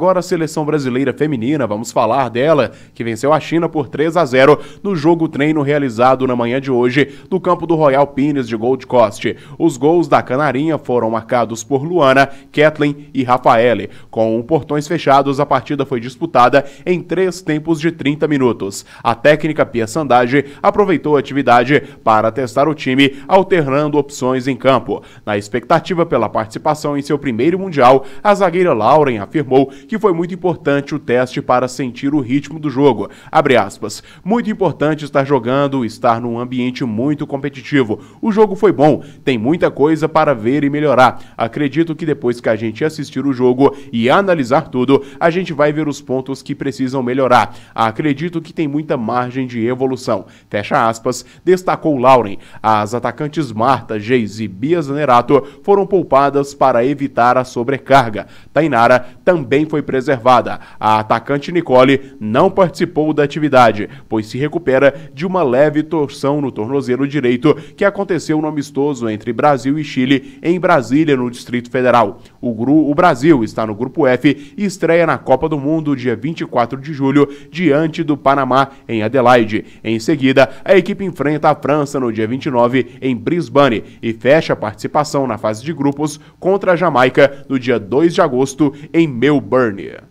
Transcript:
Agora a seleção brasileira feminina, vamos falar dela, que venceu a China por 3 a 0 no jogo treino realizado na manhã de hoje no campo do Royal Pines de Gold Coast. Os gols da Canarinha foram marcados por Luana, Kathleen e Rafaele. Com portões fechados, a partida foi disputada em três tempos de 30 minutos. A técnica Pia Sandage aproveitou a atividade para testar o time, alternando opções em campo. Na expectativa pela participação em seu primeiro Mundial, a zagueira Lauren afirmou que foi muito importante o teste para sentir o ritmo do jogo. Abre aspas. Muito importante estar jogando, estar num ambiente muito competitivo. O jogo foi bom, tem muita coisa para ver e melhorar. Acredito que depois que a gente assistir o jogo e analisar tudo, a gente vai ver os pontos que precisam melhorar. Acredito que tem muita margem de evolução. Fecha aspas, destacou Lauren. As atacantes Marta, Geis e Bia Zanerato foram poupadas para evitar a sobrecarga. Tainara também foi foi preservada. A atacante Nicole não participou da atividade, pois se recupera de uma leve torção no tornozelo direito que aconteceu no amistoso entre Brasil e Chile em Brasília, no Distrito Federal. O, gru, o Brasil está no grupo F e estreia na Copa do Mundo dia 24 de julho diante do Panamá em Adelaide. Em seguida, a equipe enfrenta a França no dia 29 em Brisbane e fecha a participação na fase de grupos contra a Jamaica no dia 2 de agosto em Melbourne. 二年